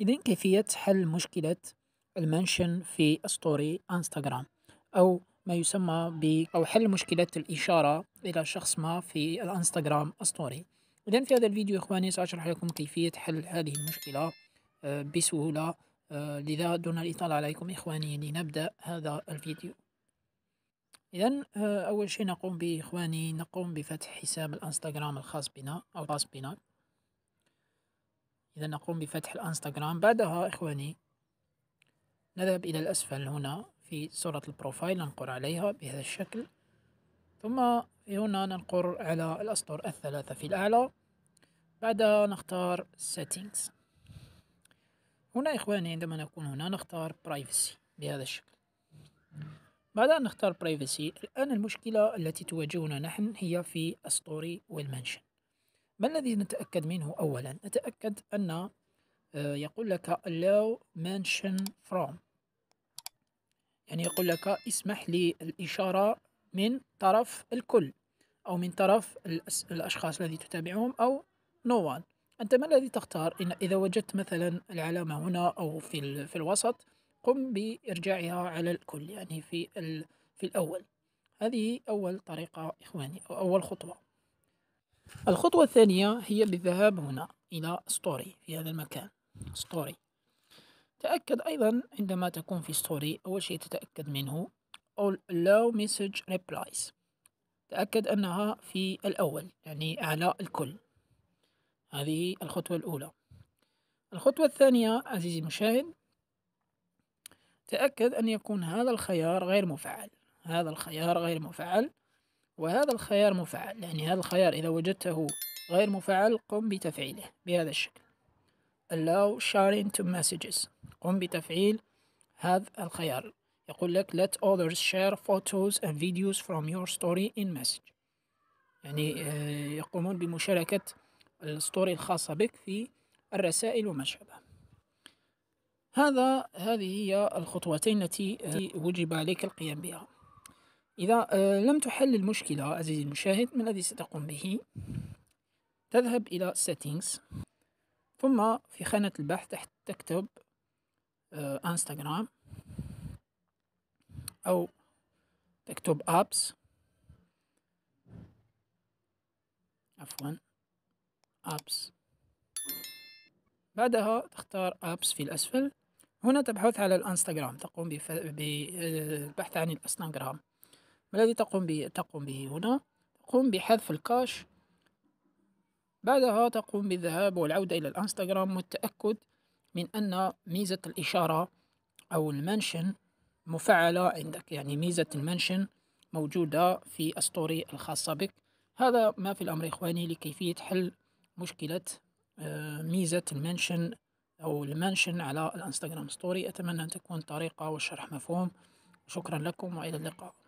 إذا كيفية حل مشكلة المنشن في ستوري انستغرام أو ما يسمى ب أو حل مشكلة الإشارة إلى شخص ما في الانستغرام ستوري إذا في هذا الفيديو إخواني سأشرح لكم كيفية حل هذه المشكلة آه، بسهولة آه، لذا دون الإطالة عليكم إخواني لنبدأ هذا الفيديو إذا آه، أول شيء نقوم به إخواني نقوم بفتح حساب الانستغرام الخاص بنا أو الخاص بنا إذا نقوم بفتح الانستغرام بعدها إخواني نذهب إلى الأسفل هنا في صورة البروفايل ننقر عليها بهذا الشكل ثم هنا ننقر على الأسطر الثلاثة في الأعلى بعدها نختار settings هنا إخواني عندما نكون هنا نختار privacy بهذا الشكل بعد أن نختار privacy الآن المشكلة التي تواجهنا نحن هي في أسطوري والمنشن ما الذي نتأكد منه أولا نتأكد أن آه، يقول لك allow mention from يعني يقول لك اسمح لي الإشارة من طرف الكل أو من طرف الأشخاص الذي تتابعهم أو no one أنت ما الذي تختار إن إذا وجدت مثلا العلامة هنا أو في, في الوسط قم بإرجاعها على الكل يعني في, في الأول هذه أول طريقة إخواني أو أول خطوة الخطوة الثانية هي للذهاب هنا إلى ستوري في هذا المكان ستوري تأكد أيضا عندما تكون في ستوري أول شيء تتأكد منه allow message replies تأكد أنها في الأول يعني أعلى الكل هذه الخطوة الأولى الخطوة الثانية عزيزي المشاهد تأكد أن يكون هذا الخيار غير مفعل هذا الخيار غير مفعل وهذا الخيار مفعل يعني هذا الخيار إذا وجدته غير مفعل قم بتفعيله بهذا الشكل allow sharing to messages قم بتفعيل هذا الخيار يقول لك let others share photos and videos from your story in message يعني آه، يقومون بمشاركة الستوري الخاصة بك في الرسائل وما شابه هذا هذه هي الخطوتين التي وجب عليك القيام بها إذا آه، لم تحل المشكلة عزيزي المشاهد ما الذي ستقوم به؟ تذهب إلى Settings ثم في خانة البحث تحت تكتب انستغرام آه، أو تكتب apps عفوا apps بعدها تختار apps في الأسفل هنا تبحث على الانستغرام تقوم بالبحث آه، عن الانستغرام ما الذي تقوم به تقوم به هنا تقوم بحذف الكاش بعدها تقوم بالذهاب والعودة إلى الانستغرام والتأكد من أن ميزة الإشارة أو المنشن مفعلة عندك يعني ميزة المنشن موجودة في الستوري الخاصة بك هذا ما في الأمر إخواني لكيفية حل مشكلة آه، ميزة المنشن أو المنشن على الانستغرام ستوري أتمنى أن تكون طريقة والشرح مفهوم شكرا لكم وإلى اللقاء